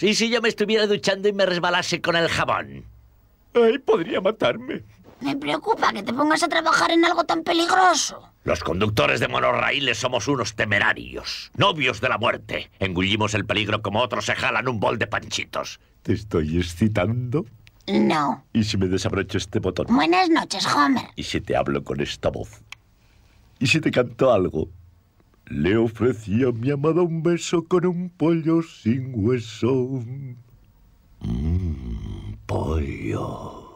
¿Y si yo me estuviera duchando y me resbalase con el jabón? Ahí podría matarme. Me preocupa que te pongas a trabajar en algo tan peligroso. Los conductores de monorraíles somos unos temerarios, novios de la muerte. Engullimos el peligro como otros se jalan un bol de panchitos. ¿Te estoy excitando? No. ¿Y si me desabrocho este botón? Buenas noches, Homer. ¿Y si te hablo con esta voz? ¿Y si te canto algo? Le ofrecí a mi amada un beso con un pollo sin hueso. Mmm, pollo.